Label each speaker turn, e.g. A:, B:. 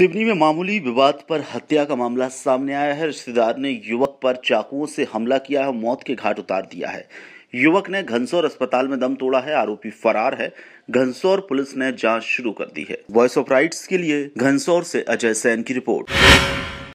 A: सिवनी में मामूली विवाद पर हत्या का मामला सामने आया है रिश्तेदार ने युवक पर चाकुओं से हमला किया है मौत के घाट उतार दिया है युवक ने घनसौर अस्पताल में दम तोड़ा है आरोपी फरार है घनसौर पुलिस ने जांच शुरू कर दी है वॉइस ऑफ राइट्स के लिए घनसौर से अजय सैन की रिपोर्ट